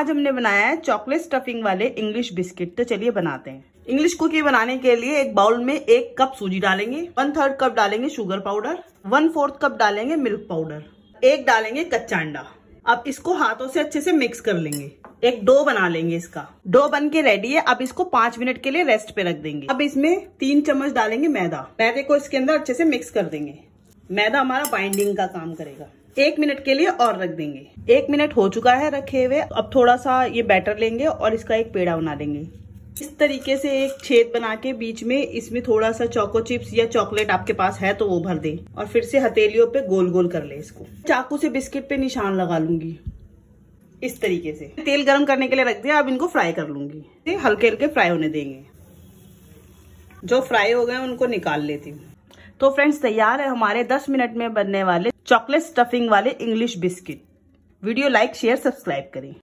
आज हमने बनाया है चॉकलेट स्टफिंग वाले इंग्लिश बिस्किट तो चलिए बनाते हैं इंग्लिश कुकी बनाने के लिए एक बाउल में एक कप सूजी डालेंगे वन थर्ड कप डालेंगे sugar powder one fourth cup डालेंगे मिल्क पाउडर एक डालेंगे कच्चा अंडा अब इसको हाथों से अच्छे से मिक्स कर लेंगे एक डो बना लेंगे इसका डो बन के रेडी है अब इसको पांच मिनट के लिए रेस्ट पे रख देंगे अब इसमें तीन चम्मच डालेंगे मैदा मैदे को इसके अंदर अच्छे से मिक्स कर देंगे मैदा हमारा बाइंडिंग का काम करेगा एक मिनट के लिए और रख देंगे एक मिनट हो चुका है रखे हुए अब थोड़ा सा ये बैटर लेंगे और इसका एक पेड़ा बना देंगे इस तरीके से एक छेद बना के बीच में इसमें थोड़ा सा चोको चिप्स या चॉकलेट आपके पास है तो वो भर दे और फिर से हथेलियों पे गोल गोल कर ले इसको चाकू से बिस्किट पे निशान लगा लूंगी इस तरीके से तेल गरम करने के लिए रख दिया अब इनको फ्राई कर लूंगी हल्के हल्के फ्राई होने देंगे जो फ्राई हो गए उनको निकाल लेती हूँ तो फ्रेंड्स तैयार है हमारे 10 मिनट में बनने वाले चॉकलेट स्टफिंग वाले English biscuit video like share subscribe करें